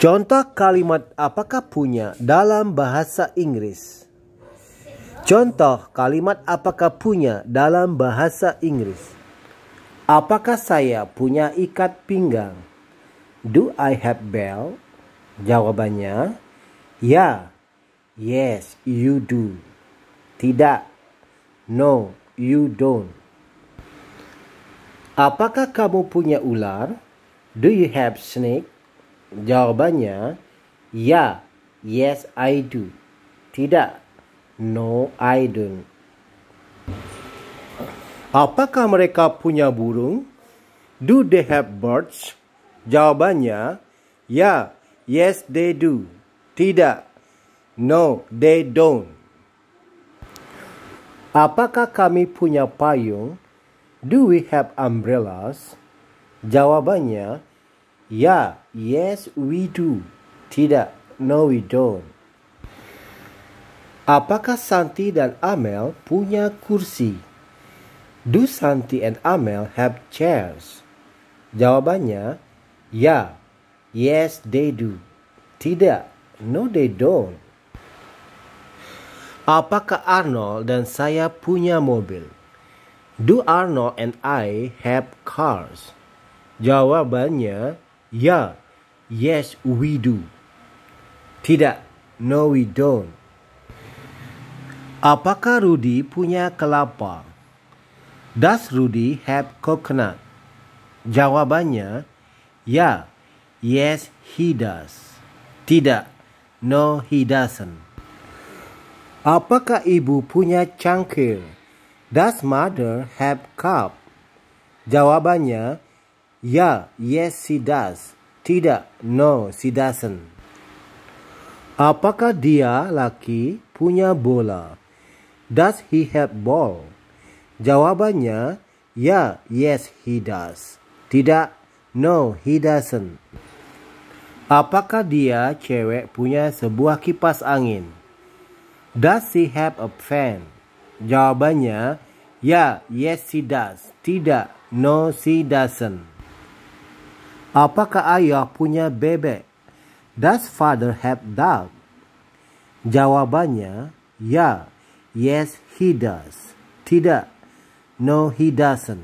Contoh kalimat apakah punya dalam bahasa Inggris. Contoh kalimat apakah punya dalam bahasa Inggris. Apakah saya punya ikat pinggang? Do I have bell? Jawabannya, ya. Yes, you do. Tidak. No, you don't. Apakah kamu punya ular? Do you have snake? Jawabannya ya, yes I do. Tidak, no I don't. Apakah mereka punya burung? Do they have birds? Jawabannya ya, yes they do. Tidak, no they don't. Apakah kami punya payung? Do we have umbrellas? Jawabannya, Ya, yes we do. Tidak, no we don't. Apakah Santi dan Amel punya kursi? Do Santi and Amel have chairs? Jawabannya, ya, yes they do. Tidak, no they don't. Apakah Arnold dan saya punya mobil? Do Arnold and I have cars? Jawabannya, Ya, yes we do. Tidak, no we don't. Apakah Rudy punya kelapa? Does Rudy have coconut? Jawabannya, ya, yes he does. Tidak, no he doesn't. Apakah ibu punya cangkir? Does mother have cup? Jawabannya, Ya, yes she does. Tidak, no she doesn't. Apakah dia laki punya bola? Does he have ball? Jawabannya, ya, yes he does. Tidak, no he doesn't. Apakah dia cewek punya sebuah kipas angin? Does she have a fan? Jawabannya, ya, yes she does. Tidak, no she doesn't. Apakah ayah punya bebek? Does father have dog? Jawabannya, ya. Yes, he does. Tidak. No, he doesn't.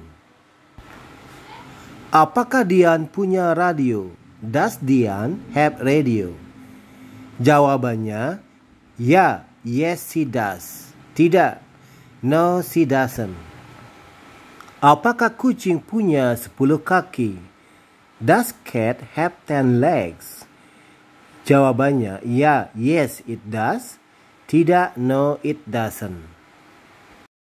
Apakah Dian punya radio? Does Dian have radio? Jawabannya, ya. Yes, he does. Tidak. No, she doesn't. Apakah kucing punya 10 kaki? Does cat have ten legs? Jawabannya, ya, yes it does. Tidak, no it doesn't.